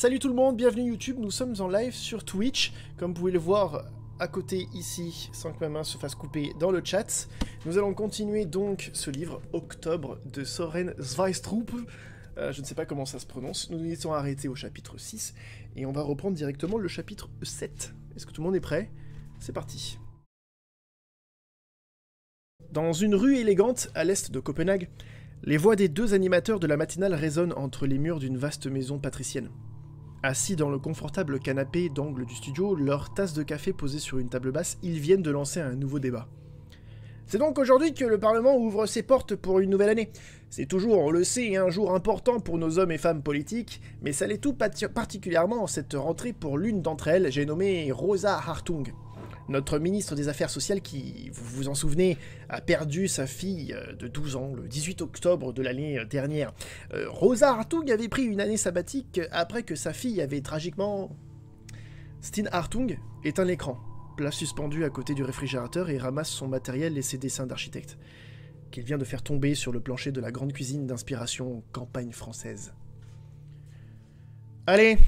Salut tout le monde, bienvenue YouTube, nous sommes en live sur Twitch. Comme vous pouvez le voir à côté ici, sans que ma main se fasse couper dans le chat. Nous allons continuer donc ce livre, Octobre, de Soren Zweistrup. Euh, je ne sais pas comment ça se prononce. Nous nous étions arrêtés au chapitre 6 et on va reprendre directement le chapitre 7. Est-ce que tout le monde est prêt C'est parti. Dans une rue élégante à l'est de Copenhague, les voix des deux animateurs de la matinale résonnent entre les murs d'une vaste maison patricienne. Assis dans le confortable canapé d'angle du studio, leur tasse de café posée sur une table basse, ils viennent de lancer un nouveau débat. C'est donc aujourd'hui que le Parlement ouvre ses portes pour une nouvelle année. C'est toujours, on le sait, un jour important pour nos hommes et femmes politiques, mais ça l'est tout particulièrement en cette rentrée pour l'une d'entre elles, j'ai nommé Rosa Hartung notre ministre des Affaires sociales qui, vous vous en souvenez, a perdu sa fille euh, de 12 ans le 18 octobre de l'année euh, dernière. Euh, Rosa Hartung avait pris une année sabbatique après que sa fille avait tragiquement... Steen Hartung éteint l'écran, place suspendue à côté du réfrigérateur et ramasse son matériel et ses dessins d'architecte, qu'il vient de faire tomber sur le plancher de la grande cuisine d'inspiration campagne française. Allez,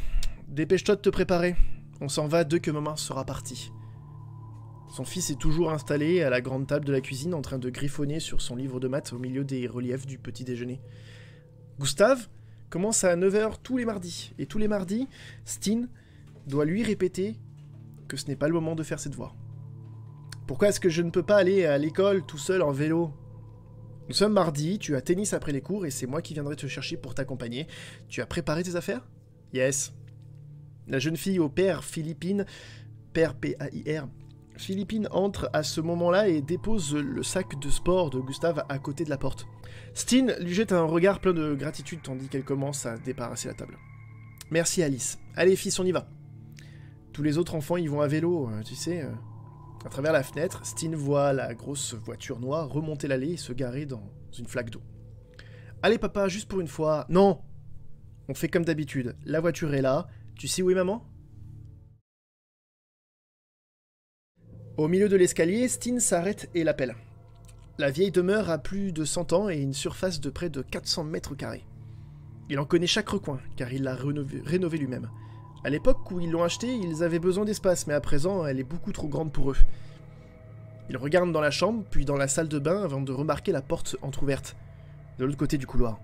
dépêche-toi de te préparer. On s'en va dès que maman sera partie. Son fils est toujours installé à la grande table de la cuisine en train de griffonner sur son livre de maths au milieu des reliefs du petit déjeuner. Gustave commence à 9h tous les mardis, et tous les mardis, Steen doit lui répéter que ce n'est pas le moment de faire ses devoirs. Pourquoi est-ce que je ne peux pas aller à l'école tout seul en vélo Nous sommes mardi, tu as tennis après les cours et c'est moi qui viendrai te chercher pour t'accompagner. Tu as préparé tes affaires Yes. La jeune fille au père philippine, père P-A-I-R, Philippine entre à ce moment-là et dépose le sac de sport de Gustave à côté de la porte. Steen lui jette un regard plein de gratitude tandis qu'elle commence à débarrasser la table. Merci Alice. Allez fils, on y va. Tous les autres enfants y vont à vélo, hein, tu sais. Euh. À travers la fenêtre, Steen voit la grosse voiture noire remonter l'allée et se garer dans une flaque d'eau. Allez papa, juste pour une fois. Non On fait comme d'habitude. La voiture est là. Tu sais où est maman Au milieu de l'escalier, Steen s'arrête et l'appelle. La vieille demeure a plus de 100 ans et une surface de près de 400 mètres carrés. Il en connaît chaque recoin, car il l'a rénové, lui-même. À l'époque où ils l'ont achetée, ils avaient besoin d'espace, mais à présent, elle est beaucoup trop grande pour eux. Il regarde dans la chambre, puis dans la salle de bain avant de remarquer la porte entr'ouverte, de l'autre côté du couloir.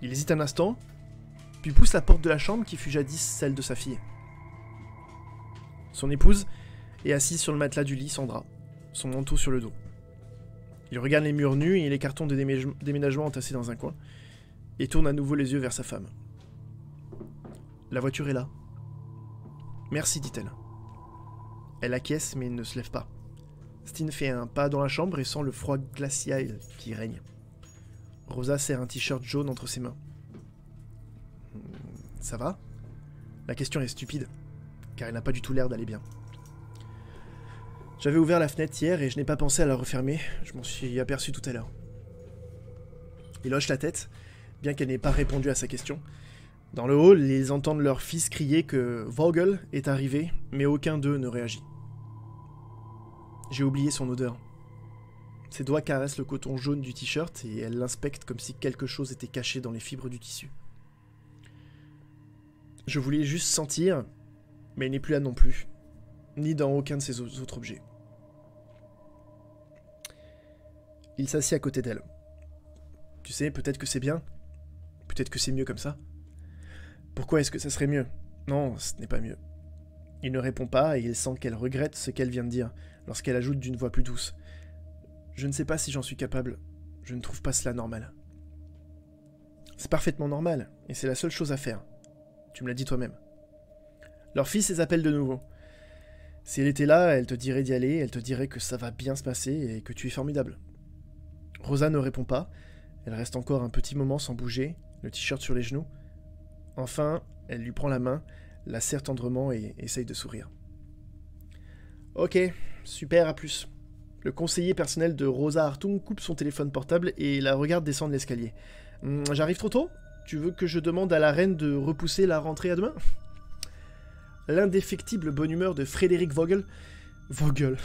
Il hésite un instant, puis pousse la porte de la chambre qui fut jadis celle de sa fille. Son épouse, et assise sur le matelas du lit, Sandra, son manteau sur le dos. Il regarde les murs nus et les cartons de déménagement entassés dans un coin, et tourne à nouveau les yeux vers sa femme. La voiture est là. Merci, dit-elle. Elle acquiesce mais ne se lève pas. Steen fait un pas dans la chambre et sent le froid glacial qui règne. Rosa serre un t-shirt jaune entre ses mains. Hmm, ça va La question est stupide, car elle n'a pas du tout l'air d'aller bien. J'avais ouvert la fenêtre hier et je n'ai pas pensé à la refermer. Je m'en suis aperçu tout à l'heure. Il hoche la tête, bien qu'elle n'ait pas répondu à sa question. Dans le hall, ils entendent leur fils crier que Vogel est arrivé, mais aucun d'eux ne réagit. J'ai oublié son odeur. Ses doigts caressent le coton jaune du t-shirt et elle l'inspecte comme si quelque chose était caché dans les fibres du tissu. Je voulais juste sentir, mais il n'est plus là non plus, ni dans aucun de ses autres objets. Il s'assit à côté d'elle. Tu sais, peut-être que c'est bien. Peut-être que c'est mieux comme ça. Pourquoi est-ce que ça serait mieux Non, ce n'est pas mieux. Il ne répond pas et il sent qu'elle regrette ce qu'elle vient de dire, lorsqu'elle ajoute d'une voix plus douce. Je ne sais pas si j'en suis capable. Je ne trouve pas cela normal. C'est parfaitement normal, et c'est la seule chose à faire. Tu me l'as dit toi-même. Leur fils les appelle de nouveau. Si elle était là, elle te dirait d'y aller, elle te dirait que ça va bien se passer et que tu es formidable. Rosa ne répond pas. Elle reste encore un petit moment sans bouger, le t-shirt sur les genoux. Enfin, elle lui prend la main, la serre tendrement et essaye de sourire. Ok, super, à plus. Le conseiller personnel de Rosa Hartung coupe son téléphone portable et la regarde descendre l'escalier. Hmm, j'arrive trop tôt Tu veux que je demande à la reine de repousser la rentrée à demain L'indéfectible bonne humeur de Frédéric Vogel gueules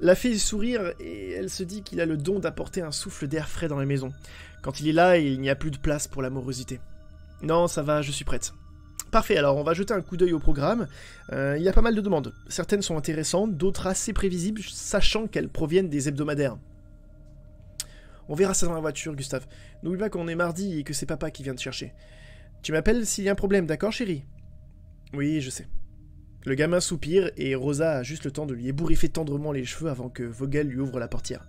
La fille sourire et elle se dit qu'il a le don d'apporter un souffle d'air frais dans la maison. Quand il est là, il n'y a plus de place pour l'amorosité. Non, ça va, je suis prête. Parfait, alors on va jeter un coup d'œil au programme. Euh, il y a pas mal de demandes. Certaines sont intéressantes, d'autres assez prévisibles, sachant qu'elles proviennent des hebdomadaires. On verra ça dans la voiture, Gustave. N'oublie pas qu'on est mardi et que c'est papa qui vient te chercher. Tu m'appelles s'il y a un problème, d'accord, chérie Oui, je sais. Le gamin soupire et Rosa a juste le temps de lui ébouriffer tendrement les cheveux avant que Vogel lui ouvre la portière.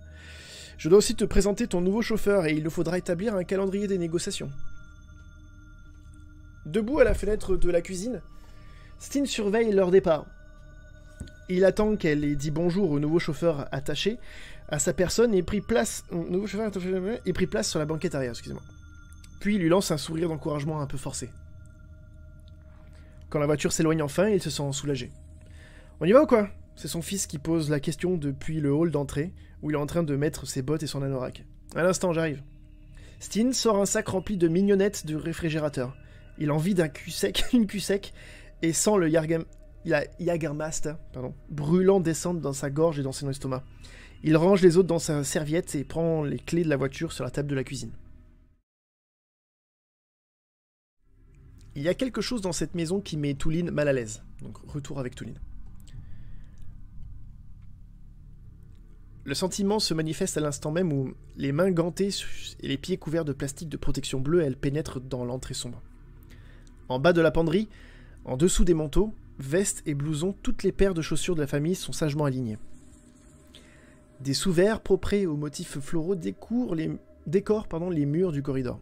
Je dois aussi te présenter ton nouveau chauffeur et il nous faudra établir un calendrier des négociations. Debout à la fenêtre de la cuisine, Steen surveille leur départ. Il attend qu'elle ait dit bonjour au nouveau chauffeur attaché à sa personne et pris place, euh, place sur la banquette arrière, excusez-moi. Puis il lui lance un sourire d'encouragement un peu forcé. Quand la voiture s'éloigne enfin, il se sent soulagé. On y va ou quoi C'est son fils qui pose la question depuis le hall d'entrée, où il est en train de mettre ses bottes et son anorak. À l'instant, j'arrive. Steen sort un sac rempli de mignonnettes du réfrigérateur. Il en vide d'un cul sec, une cul sec, et sent le Yargam... Jagermast, brûlant descendre dans sa gorge et dans son estomac. Il range les autres dans sa serviette et prend les clés de la voiture sur la table de la cuisine. Il y a quelque chose dans cette maison qui met Touline mal à l'aise. Donc retour avec Touline. Le sentiment se manifeste à l'instant même où les mains gantées et les pieds couverts de plastique de protection bleue, elles pénètrent dans l'entrée sombre. En bas de la penderie, en dessous des manteaux, vestes et blousons, toutes les paires de chaussures de la famille sont sagement alignées. Des sous-verts proprés aux motifs floraux décorent les, pardon, les murs du corridor.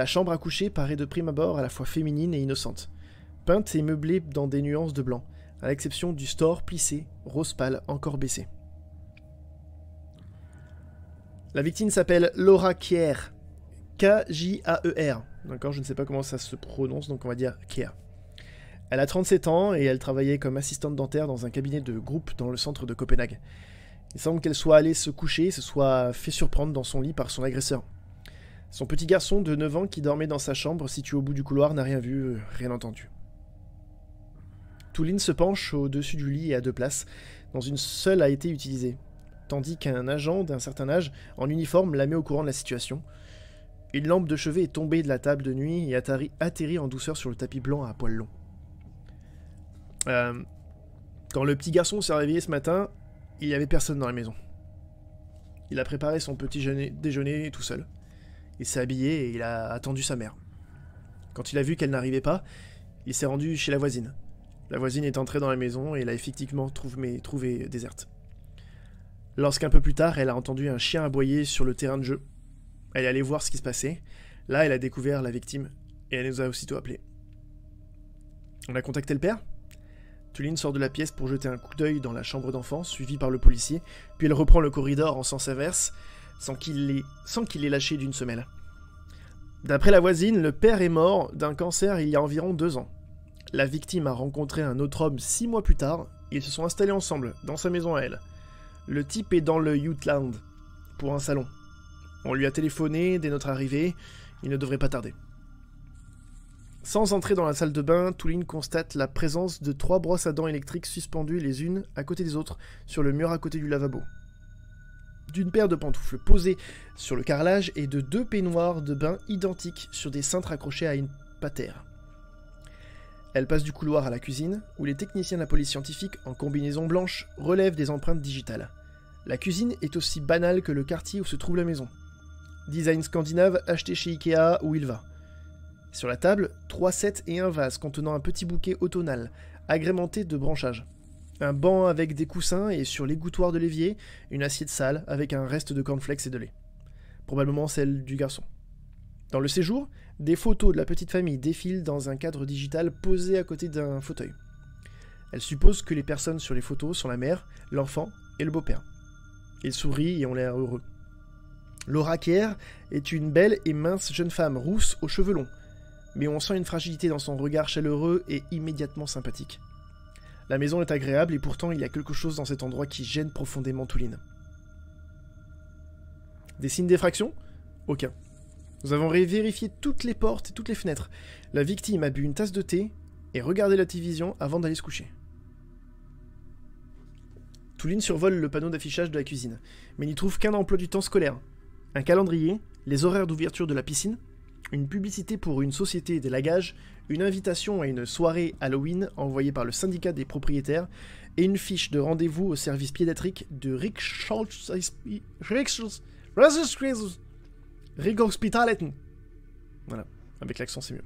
La chambre à coucher paraît de prime abord à la fois féminine et innocente. Peinte et meublée dans des nuances de blanc, à l'exception du store plissé, rose pâle, encore baissé. La victime s'appelle Laura Kier. K-J-A-E-R. D'accord, je ne sais pas comment ça se prononce, donc on va dire Kier. Elle a 37 ans et elle travaillait comme assistante dentaire dans un cabinet de groupe dans le centre de Copenhague. Il semble qu'elle soit allée se coucher et se soit fait surprendre dans son lit par son agresseur. Son petit garçon de 9 ans qui dormait dans sa chambre située au bout du couloir n'a rien vu, euh, rien entendu. Touline se penche au-dessus du lit et à deux places, dont une seule a été utilisée, tandis qu'un agent d'un certain âge, en uniforme, la met au courant de la situation. Une lampe de chevet est tombée de la table de nuit et atterrit en douceur sur le tapis blanc à poils longs. Euh, quand le petit garçon s'est réveillé ce matin, il n'y avait personne dans la maison. Il a préparé son petit déjeuner tout seul. Il s'est habillé et il a attendu sa mère. Quand il a vu qu'elle n'arrivait pas, il s'est rendu chez la voisine. La voisine est entrée dans la maison et l'a effectivement trouvée, déserte. Lorsqu'un peu plus tard, elle a entendu un chien aboyer sur le terrain de jeu, elle est allée voir ce qui se passait. Là, elle a découvert la victime et elle nous a aussitôt appelés. On a contacté le père Tuline sort de la pièce pour jeter un coup d'œil dans la chambre d'enfant, suivie par le policier, puis elle reprend le corridor en sens inverse sans qu'il l'ait lâché d'une semelle. D'après la voisine, le père est mort d'un cancer il y a environ deux ans. La victime a rencontré un autre homme six mois plus tard, ils se sont installés ensemble, dans sa maison à elle. Le type est dans le Jutland, pour un salon. On lui a téléphoné dès notre arrivée, il ne devrait pas tarder. Sans entrer dans la salle de bain, Touline constate la présence de trois brosses à dents électriques suspendues les unes à côté des autres sur le mur à côté du lavabo d'une paire de pantoufles posées sur le carrelage et de deux peignoirs de bain identiques sur des cintres accrochés à une patère. Elle passe du couloir à la cuisine, où les techniciens de la police scientifique en combinaison blanche relèvent des empreintes digitales. La cuisine est aussi banale que le quartier où se trouve la maison. Design scandinave acheté chez Ikea où il va. Sur la table, trois sets et un vase contenant un petit bouquet automnal, agrémenté de branchages un banc avec des coussins et sur l'égouttoir de l'évier, une assiette sale avec un reste de cornflakes et de lait. Probablement celle du garçon. Dans le séjour, des photos de la petite famille défilent dans un cadre digital posé à côté d'un fauteuil. Elle suppose que les personnes sur les photos sont la mère, l'enfant et le beau-père. Ils sourient et ont l'air heureux. Laura Kerr est une belle et mince jeune femme rousse aux cheveux longs, mais on sent une fragilité dans son regard chaleureux et immédiatement sympathique. La maison est agréable et pourtant il y a quelque chose dans cet endroit qui gêne profondément Touline. Des signes d'effraction Aucun. Nous avons vérifié toutes les portes et toutes les fenêtres. La victime a bu une tasse de thé et regardé la télévision avant d'aller se coucher. Touline survole le panneau d'affichage de la cuisine, mais n'y trouve qu'un emploi du temps scolaire, un calendrier, les horaires d'ouverture de la piscine, une publicité pour une société d'élagage, une invitation à une soirée Halloween envoyée par le syndicat des propriétaires et une fiche de rendez-vous au service pédiatrique de Rick Schultz. Rick Voilà, avec l'accent c'est mieux.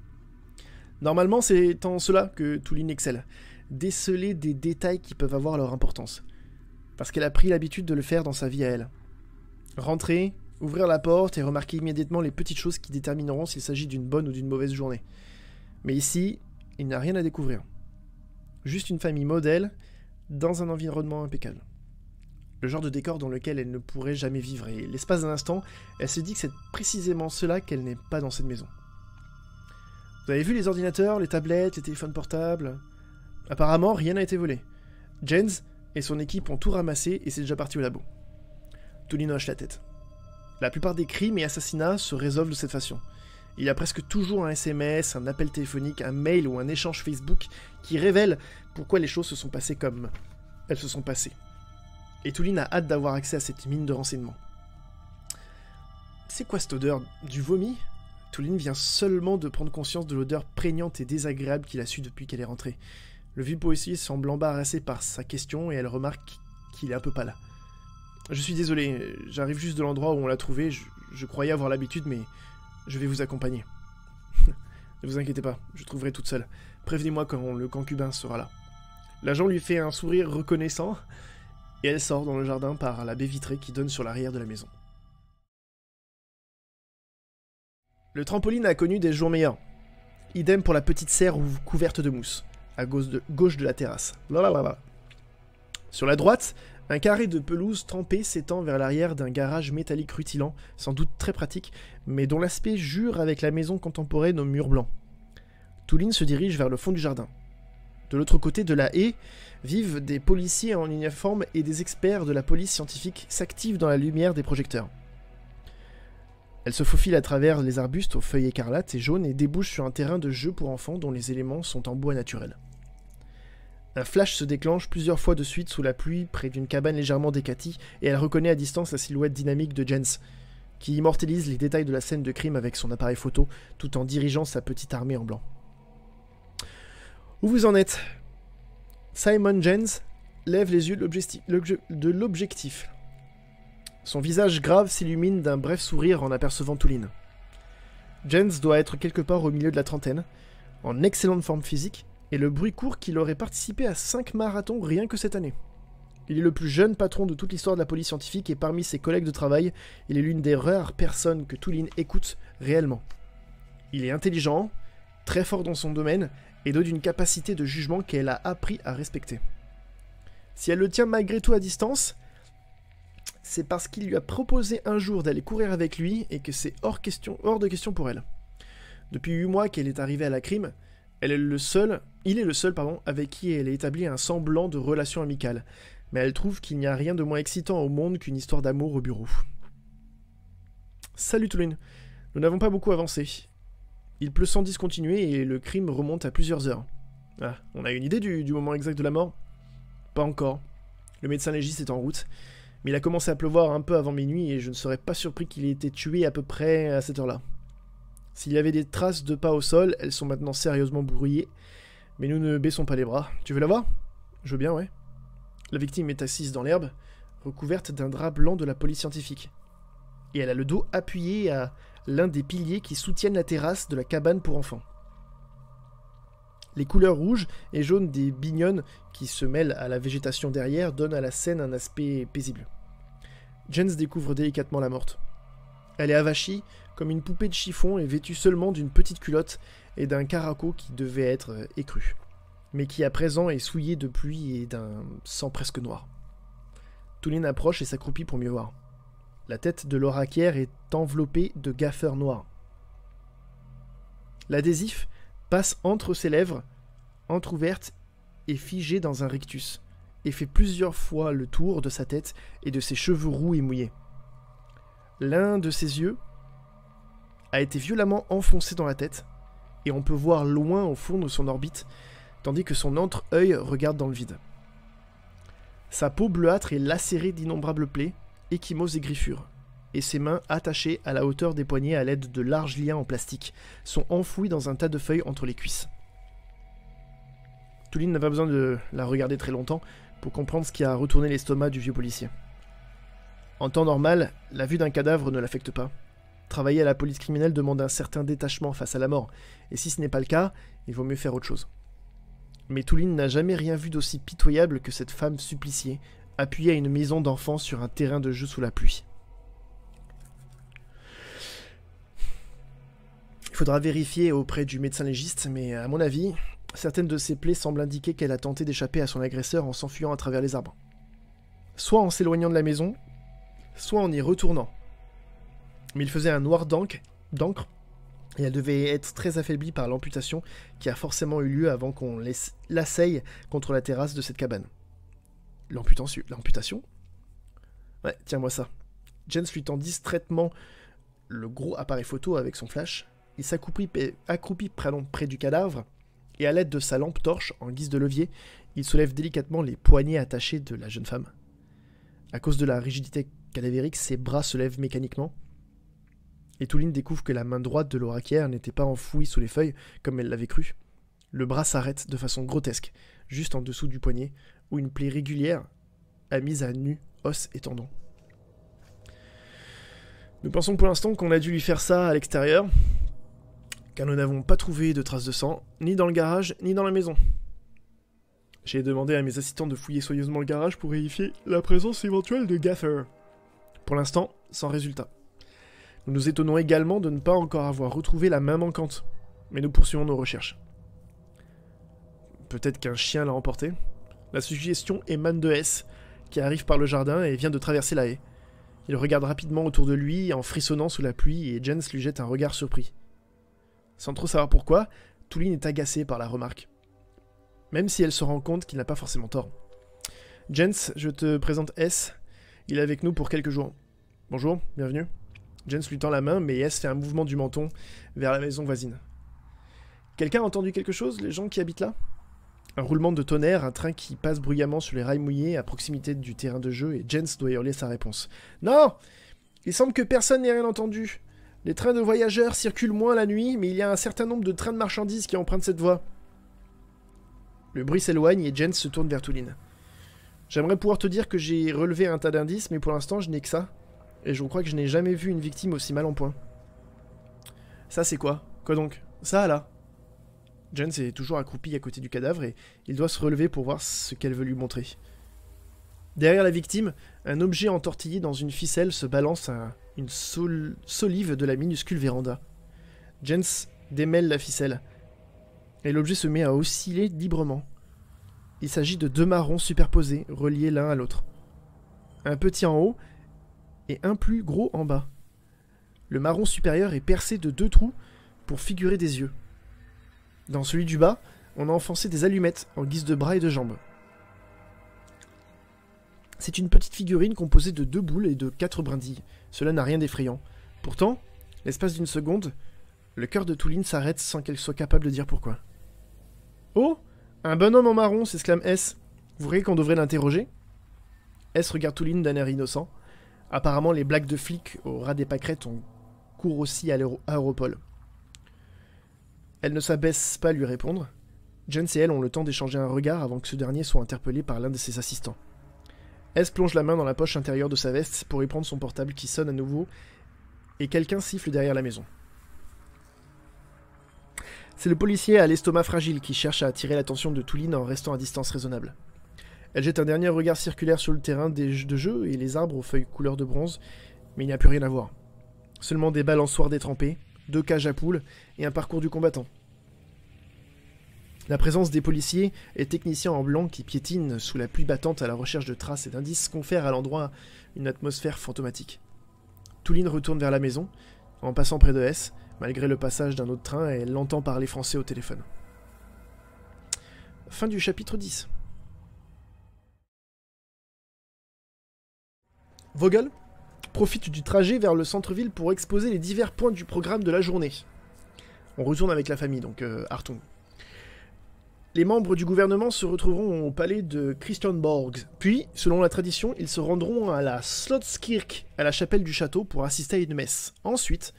Normalement, c'est en cela que Touline excelle. Déceler des détails qui peuvent avoir leur importance. Parce qu'elle a pris l'habitude de le faire dans sa vie à elle. Rentrer, Ouvrir la porte et remarquer immédiatement les petites choses qui détermineront s'il s'agit d'une bonne ou d'une mauvaise journée. Mais ici, il n'y a rien à découvrir. Juste une famille modèle dans un environnement impeccable. Le genre de décor dans lequel elle ne pourrait jamais vivre, et l'espace d'un instant, elle se dit que c'est précisément cela qu'elle n'est pas dans cette maison. Vous avez vu les ordinateurs, les tablettes, les téléphones portables Apparemment, rien n'a été volé. Jens et son équipe ont tout ramassé et c'est déjà parti au labo. Toulino hache la tête. La plupart des crimes et assassinats se résolvent de cette façon. Il y a presque toujours un SMS, un appel téléphonique, un mail ou un échange Facebook qui révèle pourquoi les choses se sont passées comme elles se sont passées. Et Touline a hâte d'avoir accès à cette mine de renseignements. C'est quoi cette odeur Du vomi Touline vient seulement de prendre conscience de l'odeur prégnante et désagréable qu'il a su depuis qu'elle est rentrée. Le vieux policier semble embarrassé par sa question et elle remarque qu'il est un peu pas là. Je suis désolé, j'arrive juste de l'endroit où on l'a trouvé, je, croyais avoir l'habitude, mais je vais vous accompagner. ne vous inquiétez pas, je trouverai toute seule. Prévenez-moi quand le concubin sera là. L'agent lui fait un sourire reconnaissant, et elle sort dans le jardin par la baie vitrée qui donne sur l'arrière de la maison. Le trampoline a connu des jours meilleurs. Idem pour la petite serre couverte de mousse, à gauche de, gauche de la terrasse. là. Sur la droite, un carré de pelouse trempée s'étend vers l'arrière d'un garage métallique rutilant, sans doute très pratique, mais dont l'aspect jure avec la maison contemporaine aux murs blancs. Touline se dirige vers le fond du jardin. De l'autre côté de la haie, vivent des policiers en uniforme et des experts de la police scientifique s'activent dans la lumière des projecteurs. Elle se faufile à travers les arbustes aux feuilles écarlates et jaunes et débouche sur un terrain de jeu pour enfants dont les éléments sont en bois naturel. Un flash se déclenche plusieurs fois de suite sous la pluie près d'une cabane légèrement décatie et elle reconnaît à distance la silhouette dynamique de Jens, qui immortalise les détails de la scène de crime avec son appareil photo tout en dirigeant sa petite armée en blanc. Où vous en êtes Simon Jens lève les yeux de l'objectif. Son visage grave s'illumine d'un bref sourire en apercevant Touline. Jens doit être quelque part au milieu de la trentaine, en excellente forme physique, et le bruit court qu'il aurait participé à 5 marathons rien que cette année. Il est le plus jeune patron de toute l'histoire de la police scientifique et parmi ses collègues de travail, il est l'une des rares personnes que Toulin écoute réellement. Il est intelligent, très fort dans son domaine et doté d'une capacité de jugement qu'elle a appris à respecter. Si elle le tient malgré tout à distance, c'est parce qu'il lui a proposé un jour d'aller courir avec lui et que c'est hors, question, hors de question pour elle. Depuis 8 mois qu'elle est arrivée à la crime, elle est le seul, il est le seul pardon, avec qui elle a établi un semblant de relation amicale, mais elle trouve qu'il n'y a rien de moins excitant au monde qu'une histoire d'amour au bureau. Salut Toulouine. nous n'avons pas beaucoup avancé. Il pleut sans discontinuer et le crime remonte à plusieurs heures. Ah, on a une idée du, du moment exact de la mort Pas encore. Le médecin légiste est en route, mais il a commencé à pleuvoir un peu avant minuit et je ne serais pas surpris qu'il ait été tué à peu près à cette heure-là. S'il y avait des traces de pas au sol, elles sont maintenant sérieusement brouillées. Mais nous ne baissons pas les bras. Tu veux la voir Je veux bien, ouais. La victime est assise dans l'herbe, recouverte d'un drap blanc de la police scientifique. Et elle a le dos appuyé à l'un des piliers qui soutiennent la terrasse de la cabane pour enfants. Les couleurs rouges et jaunes des bignonnes qui se mêlent à la végétation derrière donnent à la scène un aspect paisible. Jens découvre délicatement la morte. Elle est avachie, comme une poupée de chiffon et vêtue seulement d'une petite culotte et d'un caraco qui devait être euh, écru, mais qui à présent est souillé de pluie et d'un sang presque noir. Touline approche et s'accroupit pour mieux voir. La tête de l'oraquière est enveloppée de gaffeurs noirs. L'adhésif passe entre ses lèvres, entr'ouverte et figée dans un rictus, et fait plusieurs fois le tour de sa tête et de ses cheveux roux et mouillés. L'un de ses yeux, a été violemment enfoncé dans la tête, et on peut voir loin au fond de son orbite, tandis que son entre-œil regarde dans le vide. Sa peau bleuâtre est lacérée d'innombrables plaies, échymoses et griffures, et ses mains, attachées à la hauteur des poignets à l'aide de larges liens en plastique, sont enfouies dans un tas de feuilles entre les cuisses. Touline n'a pas besoin de la regarder très longtemps pour comprendre ce qui a retourné l'estomac du vieux policier. En temps normal, la vue d'un cadavre ne l'affecte pas. Travailler à la police criminelle demande un certain détachement face à la mort, et si ce n'est pas le cas, il vaut mieux faire autre chose. Mais Touline n'a jamais rien vu d'aussi pitoyable que cette femme suppliciée, appuyée à une maison d'enfants sur un terrain de jeu sous la pluie. Il faudra vérifier auprès du médecin légiste, mais à mon avis, certaines de ses plaies semblent indiquer qu'elle a tenté d'échapper à son agresseur en s'enfuyant à travers les arbres. Soit en s'éloignant de la maison, soit en y retournant, mais il faisait un noir d'encre et elle devait être très affaiblie par l'amputation qui a forcément eu lieu avant qu'on l'asseille contre la terrasse de cette cabane. L'amputation Ouais, tiens-moi ça. Jens lui tend distraitement le gros appareil photo avec son flash. Il s'accroupit près du cadavre et à l'aide de sa lampe torche en guise de levier, il soulève délicatement les poignets attachés de la jeune femme. À cause de la rigidité cadavérique, ses bras se lèvent mécaniquement et Touline découvre que la main droite de l'oraquière n'était pas enfouie sous les feuilles comme elle l'avait cru. Le bras s'arrête de façon grotesque, juste en dessous du poignet, où une plaie régulière a mis à nu os et tendons. Nous pensons pour l'instant qu'on a dû lui faire ça à l'extérieur, car nous n'avons pas trouvé de traces de sang, ni dans le garage, ni dans la maison. J'ai demandé à mes assistants de fouiller soigneusement le garage pour vérifier la présence éventuelle de Gaffer. Pour l'instant, sans résultat. Nous nous étonnons également de ne pas encore avoir retrouvé la main manquante, mais nous poursuivons nos recherches. Peut-être qu'un chien l'a emporté La suggestion émane de S, qui arrive par le jardin et vient de traverser la haie. Il regarde rapidement autour de lui en frissonnant sous la pluie et Jens lui jette un regard surpris. Sans trop savoir pourquoi, Touline est agacée par la remarque. Même si elle se rend compte qu'il n'a pas forcément tort. Jens, je te présente S. Il est avec nous pour quelques jours. Bonjour, bienvenue. Jens lui tend la main, mais Yes fait un mouvement du menton vers la maison voisine. Quelqu'un a entendu quelque chose, les gens qui habitent là Un roulement de tonnerre, un train qui passe bruyamment sur les rails mouillés à proximité du terrain de jeu, et Jens doit hurler sa réponse. Non Il semble que personne n'ait rien entendu. Les trains de voyageurs circulent moins la nuit, mais il y a un certain nombre de trains de marchandises qui empruntent cette voie. Le bruit s'éloigne et Jens se tourne vers Touline. J'aimerais pouvoir te dire que j'ai relevé un tas d'indices, mais pour l'instant je n'ai que ça. Et je crois que je n'ai jamais vu une victime aussi mal en point. Ça c'est quoi Quoi donc Ça là Jens est toujours accroupi à côté du cadavre et il doit se relever pour voir ce qu'elle veut lui montrer. Derrière la victime, un objet entortillé dans une ficelle se balance à une solive de la minuscule véranda. Jens démêle la ficelle et l'objet se met à osciller librement. Il s'agit de deux marrons superposés, reliés l'un à l'autre. Un petit en haut et un plus gros en bas. Le marron supérieur est percé de deux trous pour figurer des yeux. Dans celui du bas, on a enfoncé des allumettes en guise de bras et de jambes. C'est une petite figurine composée de deux boules et de quatre brindilles. Cela n'a rien d'effrayant. Pourtant, l'espace d'une seconde, le cœur de Touline s'arrête sans qu'elle soit capable de dire pourquoi. Oh Un bonhomme en marron s'exclame S. Vous voyez qu'on devrait l'interroger S regarde Touline d'un air innocent. Apparemment, les blagues de flics au ras des pâquerettes ont cours aussi à Europol. Elle ne s'abaisse pas à lui répondre. Jones et elle ont le temps d'échanger un regard avant que ce dernier soit interpellé par l'un de ses assistants. S plonge la main dans la poche intérieure de sa veste pour y prendre son portable qui sonne à nouveau et quelqu'un siffle derrière la maison. C'est le policier à l'estomac fragile qui cherche à attirer l'attention de Touline en restant à distance raisonnable. Elle jette un dernier regard circulaire sur le terrain de jeu et les arbres aux feuilles couleur de bronze, mais il n'y a plus rien à voir. Seulement des balançoires détrempées, deux cages à poules et un parcours du combattant. La présence des policiers et techniciens en blanc qui piétinent sous la pluie battante à la recherche de traces et d'indices confère à l'endroit une atmosphère fantomatique. Touline retourne vers la maison, en passant près de S, malgré le passage d'un autre train, et elle l'entend parler français au téléphone. Fin du chapitre 10. Vogel profite du trajet vers le centre-ville pour exposer les divers points du programme de la journée. On retourne avec la famille, donc euh, Hartung. Les membres du gouvernement se retrouveront au palais de Christianborg. Puis, selon la tradition, ils se rendront à la Slotskirk, à la chapelle du château, pour assister à une messe. Ensuite,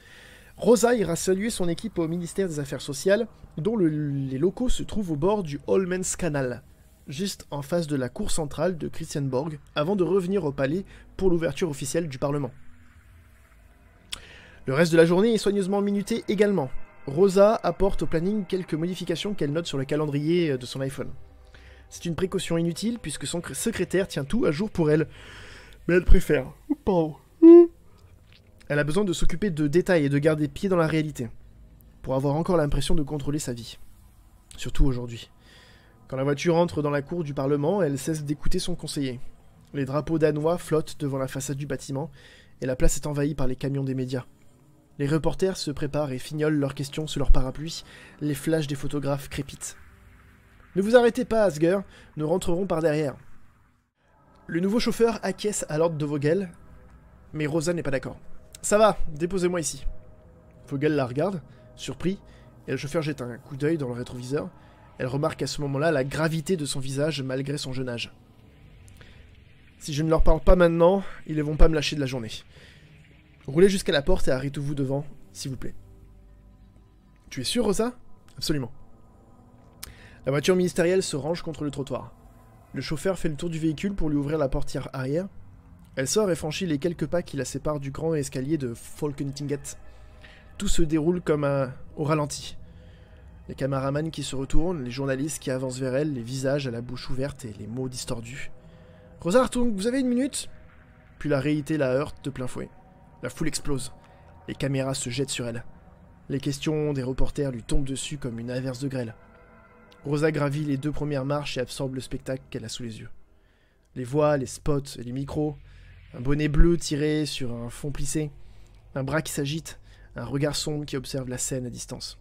Rosa ira saluer son équipe au ministère des Affaires sociales, dont les locaux se trouvent au bord du Holmens Canal juste en face de la cour centrale de Borg, avant de revenir au palais pour l'ouverture officielle du Parlement. Le reste de la journée est soigneusement minuté également. Rosa apporte au planning quelques modifications qu'elle note sur le calendrier euh, de son iPhone. C'est une précaution inutile puisque son secrétaire tient tout à jour pour elle. Mais elle préfère. Elle a besoin de s'occuper de détails et de garder pied dans la réalité. Pour avoir encore l'impression de contrôler sa vie. Surtout aujourd'hui. Quand la voiture entre dans la cour du Parlement, elle cesse d'écouter son conseiller. Les drapeaux danois flottent devant la façade du bâtiment, et la place est envahie par les camions des médias. Les reporters se préparent et fignolent leurs questions sous leur parapluie, les flashs des photographes crépitent. Ne vous arrêtez pas, Asger, nous rentrerons par derrière. Le nouveau chauffeur acquiesce à l'ordre de Vogel, mais Rosa n'est pas d'accord. Ça va, déposez-moi ici. Vogel la regarde, surpris, et le chauffeur jette un coup d'œil dans le rétroviseur, elle remarque à ce moment-là la gravité de son visage malgré son jeune âge. Si je ne leur parle pas maintenant, ils ne vont pas me lâcher de la journée. Roulez jusqu'à la porte et arrêtez-vous devant, s'il vous plaît. Tu es sûr, Rosa Absolument. La voiture ministérielle se range contre le trottoir. Le chauffeur fait le tour du véhicule pour lui ouvrir la portière arrière. Elle sort et franchit les quelques pas qui la séparent du grand escalier de Falken-Tinget. Tout se déroule comme un... au ralenti. Les caméramans qui se retournent, les journalistes qui avancent vers elle, les visages à la bouche ouverte et les mots distordus. Rosa Hartung, vous avez une minute Puis la réalité la heurte de plein fouet. La foule explose. Les caméras se jettent sur elle. Les questions des reporters lui tombent dessus comme une averse de grêle. Rosa gravit les deux premières marches et absorbe le spectacle qu'elle a sous les yeux. Les voix, les spots et les micros, un bonnet bleu tiré sur un fond plissé, un bras qui s'agite, un regard sombre qui observe la scène à distance.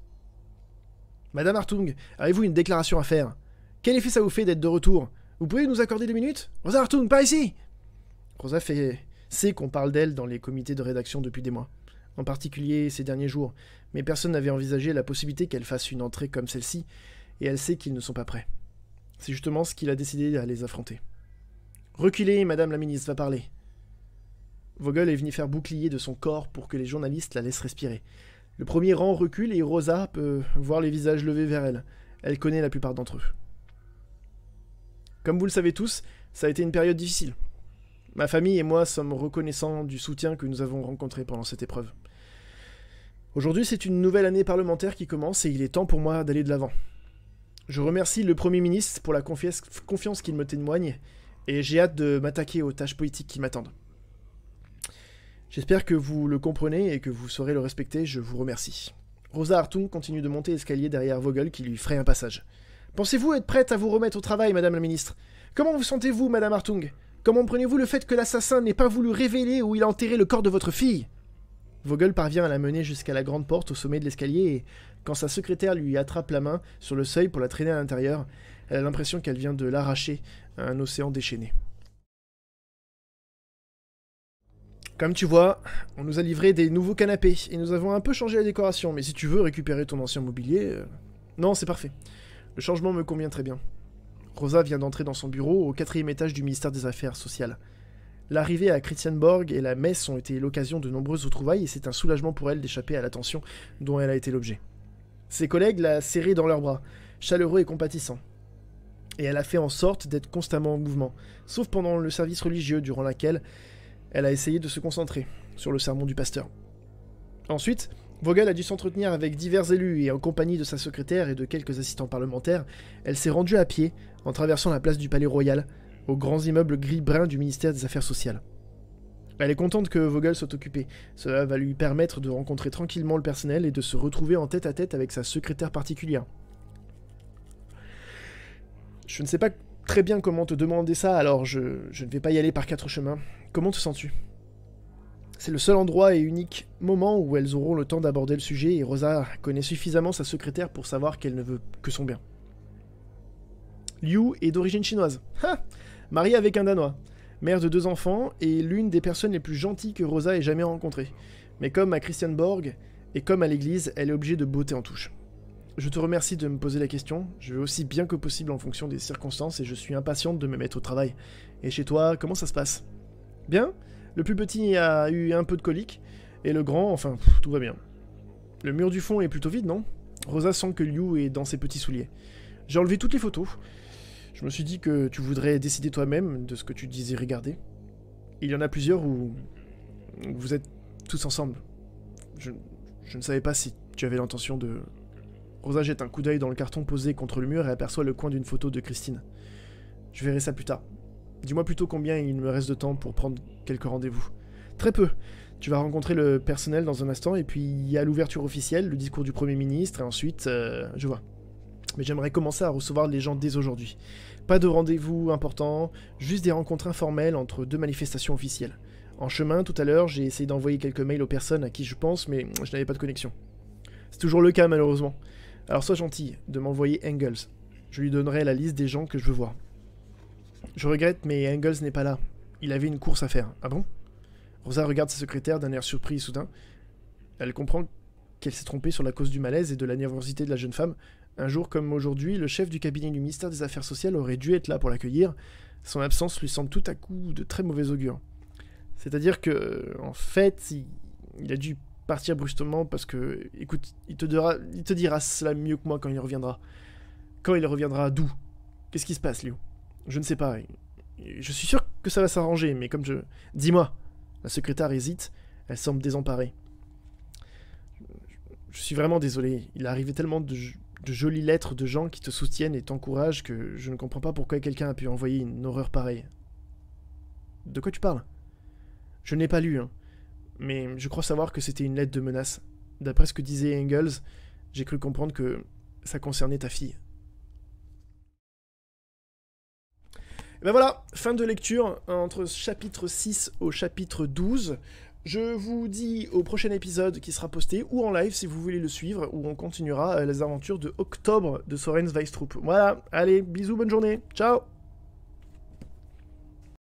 Madame Hartung, avez-vous une déclaration à faire Quel effet ça vous fait d'être de retour Vous pouvez nous accorder des minutes Rosa Hartung, pas ici Rosa fait... sait qu'on parle d'elle dans les comités de rédaction depuis des mois, en particulier ces derniers jours, mais personne n'avait envisagé la possibilité qu'elle fasse une entrée comme celle-ci, et elle sait qu'ils ne sont pas prêts. C'est justement ce qu'il a décidé à les affronter. Reculez, Madame la ministre va parler. Vogel est venu faire bouclier de son corps pour que les journalistes la laissent respirer. Le premier rang recule et Rosa peut voir les visages levés vers elle. Elle connaît la plupart d'entre eux. Comme vous le savez tous, ça a été une période difficile. Ma famille et moi sommes reconnaissants du soutien que nous avons rencontré pendant cette épreuve. Aujourd'hui, c'est une nouvelle année parlementaire qui commence et il est temps pour moi d'aller de l'avant. Je remercie le Premier ministre pour la confiance qu'il me témoigne et j'ai hâte de m'attaquer aux tâches politiques qui m'attendent. J'espère que vous le comprenez et que vous saurez le respecter, je vous remercie. Rosa Hartung continue de monter l'escalier derrière Vogel qui lui ferait un passage. Pensez-vous être prête à vous remettre au travail, Madame la Ministre Comment vous sentez-vous, Madame Hartung Comment prenez-vous le fait que l'assassin n'ait pas voulu révéler où il a enterré le corps de votre fille Vogel parvient à la mener jusqu'à la grande porte au sommet de l'escalier et, quand sa secrétaire lui attrape la main sur le seuil pour la traîner à l'intérieur, elle a l'impression qu'elle vient de l'arracher à un océan déchaîné. Comme tu vois, on nous a livré des nouveaux canapés et nous avons un peu changé la décoration, mais si tu veux récupérer ton ancien mobilier... Euh, non, c'est parfait. Le changement me convient très bien. Rosa vient d'entrer dans son bureau au quatrième étage du ministère des Affaires sociales. L'arrivée à Christianborg et la messe ont été l'occasion de nombreuses retrouvailles et c'est un soulagement pour elle d'échapper à l'attention dont elle a été l'objet. Ses collègues la serrée dans leurs bras, chaleureux et compatissants. Et elle a fait en sorte d'être constamment en mouvement, sauf pendant le service religieux durant lequel elle a essayé de se concentrer sur le sermon du pasteur. Ensuite, Vogel a dû s'entretenir avec divers élus et en compagnie de sa secrétaire et de quelques assistants parlementaires, elle s'est rendue à pied en traversant la place du Palais Royal, aux grands immeubles gris-brun du ministère des Affaires Sociales. Elle est contente que Vogel soit occupé, cela va lui permettre de rencontrer tranquillement le personnel et de se retrouver en tête à tête avec sa secrétaire particulière. Je ne sais pas très bien comment te demander ça, alors je ne vais pas y aller par quatre chemins. Comment te sens-tu C'est le seul endroit et unique moment où elles auront le temps d'aborder le sujet et Rosa connaît suffisamment sa secrétaire pour savoir qu'elle ne veut que son bien. Liu est d'origine chinoise. Mariée avec un Danois. Mère de deux enfants et l'une des personnes les plus gentilles que Rosa ait jamais rencontrées. Mais comme à Christianborg et comme à l'église, elle est obligée de beauté en touche. Je te remercie de me poser la question. Je vais aussi bien que possible en fonction des circonstances et je suis impatiente de me mettre au travail. Et chez toi, comment ça se passe bien. Le plus petit a eu un peu de colique. Et le grand, enfin, tout va bien. Le mur du fond est plutôt vide, non Rosa sent que Liu est dans ses petits souliers. J'ai enlevé toutes les photos. Je me suis dit que tu voudrais décider toi-même de ce que tu disais regarder. Il y en a plusieurs où vous êtes tous ensemble. Je, je ne savais pas si tu avais l'intention de... Rosa jette un coup d'œil dans le carton posé contre le mur et aperçoit le coin d'une photo de Christine. Je verrai ça plus tard. Dis-moi plutôt combien il me reste de temps pour prendre quelques rendez-vous. Très peu. Tu vas rencontrer le personnel dans un instant, et puis il y a l'ouverture officielle, le discours du Premier ministre, et ensuite, euh, je vois. Mais j'aimerais commencer à recevoir les gens dès aujourd'hui. Pas de rendez-vous important, juste des rencontres informelles entre deux manifestations officielles. En chemin, tout à l'heure, j'ai essayé d'envoyer quelques mails aux personnes à qui je pense, mais je n'avais pas de connexion. C'est toujours le cas, malheureusement. Alors sois gentil de m'envoyer Engels. Je lui donnerai la liste des gens que je veux voir. Je regrette, mais Engels n'est pas là. Il avait une course à faire. Ah bon Rosa regarde sa secrétaire d'un air surpris soudain. Elle comprend qu'elle s'est trompée sur la cause du malaise et de la nervosité de la jeune femme. Un jour comme aujourd'hui, le chef du cabinet du ministère des Affaires sociales aurait dû être là pour l'accueillir. Son absence lui semble tout à coup de très mauvais augure. C'est-à-dire que, en fait, il, a dû partir brusquement parce que, écoute, il te, dira, il te dira cela mieux que moi quand il reviendra. Quand il reviendra, d'où Qu'est-ce qui se passe, Léo je ne sais pas. Je suis sûr que ça va s'arranger, mais comme je... Dis-moi La secrétaire hésite, elle semble désemparée. Je suis vraiment désolé, il arrivait tellement de, jolies lettres de gens qui te soutiennent et t'encouragent que je ne comprends pas pourquoi quelqu'un a pu envoyer une horreur pareille. De quoi tu parles Je n'ai pas lu, hein. mais je crois savoir que c'était une lettre de menace. D'après ce que disait Engels, j'ai cru comprendre que ça concernait ta fille. ben voilà, fin de lecture hein, entre chapitre 6 au chapitre 12. Je vous dis au prochain épisode qui sera posté ou en live si vous voulez le suivre, où on continuera euh, les aventures de octobre de Sorens Weistrup. Voilà, allez, bisous, bonne journée, ciao